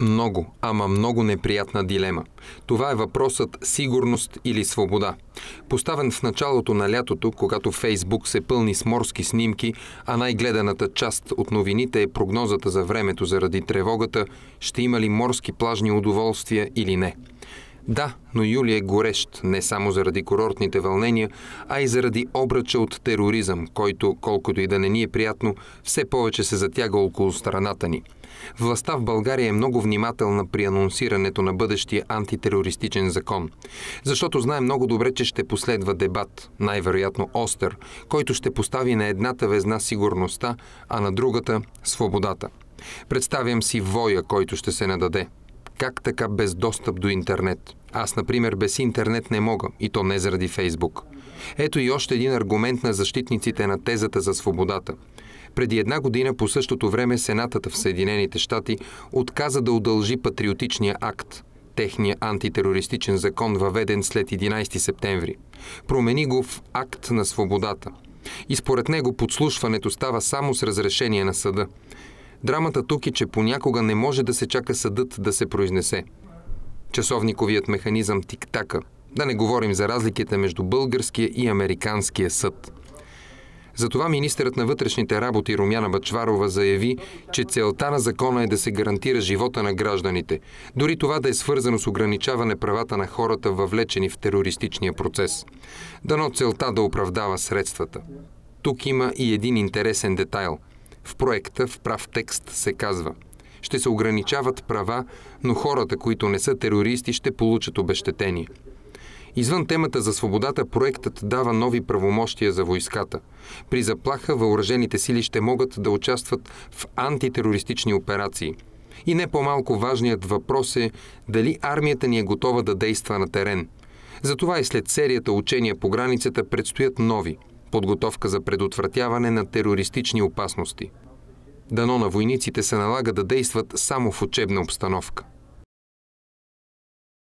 много, ама много неприятна дилема. Това е въпросът сигурност или свобода. Поставен в началото на лятото, когато Фейсбук се пълни с морски снимки, а най-гледаната част от новините е прогнозата за времето заради тревогата, ще има ли морски плажни удоволствия или не. Да, но юли е горещ не само заради курортните вълнения, а и заради обръча от тероризъм, който, колкото и да не ни е приятно, все повече се затяга около страната ни. Властта в България е много внимателна при анонсирането на бъдещия антитерористичен закон. Защото знае много добре, че ще последва дебат, най-вероятно остър, който ще постави на едната везна сигурността, а на другата – свободата. Представям си воя, който ще се нададе – как така без достъп до интернет? Аз, например, без интернет не мога, и то не заради Фейсбук. Ето и още един аргумент на защитниците на тезата за свободата. Преди една година по същото време Сенатата в Съединените щати отказа да удължи патриотичния акт, техния антитерористичен закон, въведен след 11 септември. Промени го в акт на свободата. И според него подслушването става само с разрешение на съда. Драмата тук е, че понякога не може да се чака съдът да се произнесе. Часовниковият механизъм тик-така. Да не говорим за разликите между българския и американския съд. Затова министърът на вътрешните работи Румяна Бачварова заяви, че целта на закона е да се гарантира живота на гражданите, дори това да е свързано с ограничаване правата на хората, въвлечени в терористичния процес. Дано целта да оправдава средствата. Тук има и един интересен детайл – в проекта в прав текст се казва ще се ограничават права, но хората, които не са терористи, ще получат обещетение. Извън темата за свободата, проектът дава нови правомощия за войската. При заплаха въоръжените сили ще могат да участват в антитерористични операции. И не по-малко важният въпрос е дали армията ни е готова да действа на терен. Затова и след серията учения по границата предстоят нови – подготовка за предотвратяване на терористични опасности. Дано на войниците се налага да действат само в учебна обстановка.